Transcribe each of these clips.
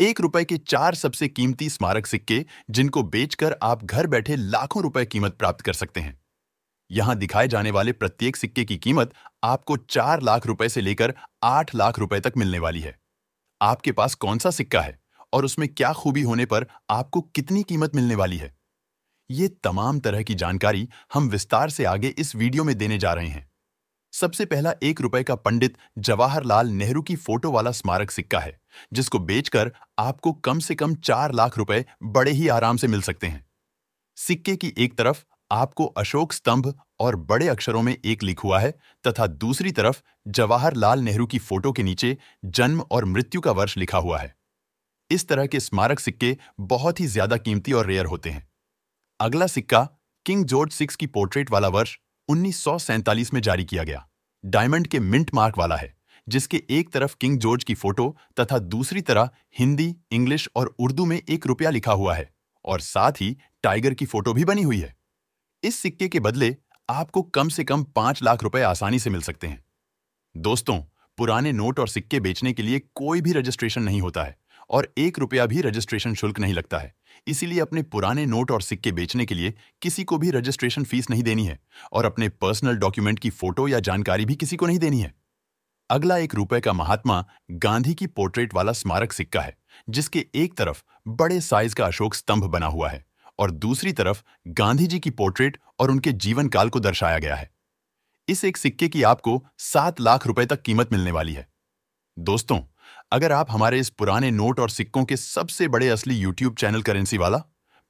एक रुपए के चार सबसे कीमती स्मारक सिक्के जिनको बेचकर आप घर बैठे लाखों रुपए कीमत प्राप्त कर सकते हैं यहां दिखाए जाने वाले प्रत्येक सिक्के की कीमत आपको चार लाख रुपए से लेकर आठ लाख रुपए तक मिलने वाली है आपके पास कौन सा सिक्का है और उसमें क्या खूबी होने पर आपको कितनी कीमत मिलने वाली है ये तमाम तरह की जानकारी हम विस्तार से आगे इस वीडियो में देने जा रहे हैं सबसे पहला एक रुपए का पंडित जवाहरलाल नेहरू की फोटो वाला स्मारक सिक्का है जिसको बेचकर आपको कम से कम चार लाख रुपए बड़े ही आराम से मिल सकते हैं सिक्के की एक तरफ आपको अशोक स्तंभ और बड़े अक्षरों में एक लिख हुआ है तथा दूसरी तरफ जवाहरलाल नेहरू की फोटो के नीचे जन्म और मृत्यु का वर्ष लिखा हुआ है इस तरह के स्मारक सिक्के बहुत ही ज्यादा कीमती और रेयर होते हैं अगला सिक्का किंग जॉर्ज सिक्स की पोर्ट्रेट वाला वर्ष उन्नीस में जारी किया गया डायमंड के मिंट मार्क वाला है जिसके एक तरफ किंग जॉर्ज की फोटो तथा दूसरी तरह हिंदी इंग्लिश और उर्दू में एक रुपया लिखा हुआ है और साथ ही टाइगर की फोटो भी बनी हुई है इस सिक्के के बदले आपको कम से कम पांच लाख रुपए आसानी से मिल सकते हैं दोस्तों पुराने नोट और सिक्के बेचने के लिए कोई भी रजिस्ट्रेशन नहीं होता है और एक रुपया भी रजिस्ट्रेशन शुल्क नहीं लगता है इसीलिए अपने पुराने नोट और सिक्के बेचने के लिए किसी को भी रजिस्ट्रेशन फीस नहीं देनी है और अपने पर्सनल डॉक्यूमेंट की फोटो या जानकारी भी किसी को नहीं देनी है अगला एक रुपए का महात्मा गांधी की पोर्ट्रेट वाला स्मारक सिक्का है जिसके एक तरफ बड़े साइज का अशोक स्तंभ बना हुआ है और दूसरी तरफ गांधी जी की पोर्ट्रेट और उनके जीवन काल को दर्शाया गया है इस एक सिक्के की आपको सात लाख रुपए तक कीमत मिलने वाली है दोस्तों अगर आप हमारे इस पुराने नोट और सिक्कों के सबसे बड़े असली यूट्यूब चैनल करेंसी वाला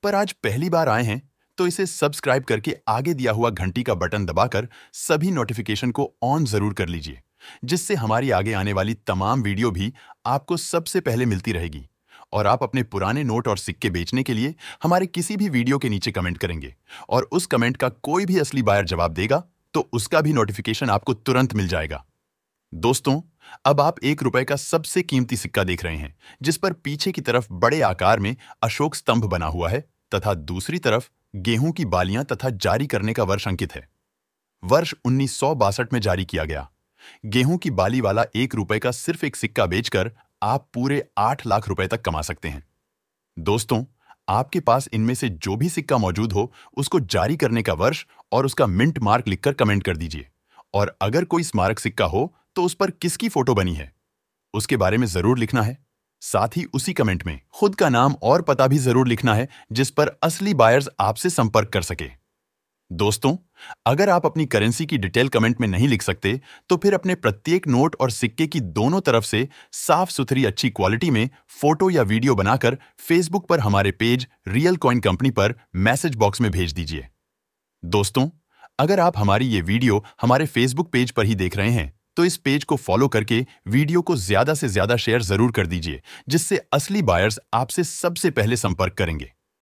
पर आज पहली बार आए हैं तो इसे सब्सक्राइब करके आगे दिया हुआ घंटी का बटन दबाकर सभी नोटिफिकेशन को ऑन जरूर कर लीजिए जिससे हमारी आगे आने वाली तमाम वीडियो भी आपको सबसे पहले मिलती रहेगी और आप अपने पुराने नोट और सिक्के बेचने के लिए हमारे किसी भी वीडियो के नीचे कमेंट करेंगे और उस कमेंट का कोई भी असली बायर जवाब देगा तो उसका भी नोटिफिकेशन आपको तुरंत मिल जाएगा दोस्तों अब आप एक रुपए का सबसे कीमती सिक्का देख रहे हैं जिस पर पीछे की तरफ बड़े आकार में अशोक स्तंभ बना हुआ है तथा दूसरी तरफ गेहूं की बालियां तथा जारी करने का वर्ष अंकित है वर्ष उन्नीस में जारी किया गया गेहूं की बाली वाला एक रुपए का सिर्फ एक सिक्का बेचकर आप पूरे आठ लाख रुपए तक कमा सकते हैं दोस्तों आपके पास इनमें से जो भी सिक्का मौजूद हो उसको जारी करने का वर्ष और उसका मिंट मार्क लिखकर कमेंट कर दीजिए और अगर कोई स्मारक सिक्का हो तो उस पर किसकी फोटो बनी है उसके बारे में जरूर लिखना है साथ ही उसी कमेंट में खुद का नाम और पता भी जरूर लिखना है जिस पर असली बायर्स आपसे संपर्क कर सके दोस्तों अगर आप अपनी करेंसी की डिटेल कमेंट में नहीं लिख सकते तो फिर अपने प्रत्येक नोट और सिक्के की दोनों तरफ से साफ सुथरी अच्छी क्वालिटी में फोटो या वीडियो बनाकर फेसबुक पर हमारे पेज रियल कॉइन कंपनी पर मैसेज बॉक्स में भेज दीजिए दोस्तों अगर आप हमारी ये वीडियो हमारे फेसबुक पेज पर ही देख रहे हैं तो इस पेज को फॉलो करके वीडियो को ज्यादा से ज्यादा शेयर जरूर कर दीजिए जिससे असली बायर्स आपसे सबसे पहले संपर्क करेंगे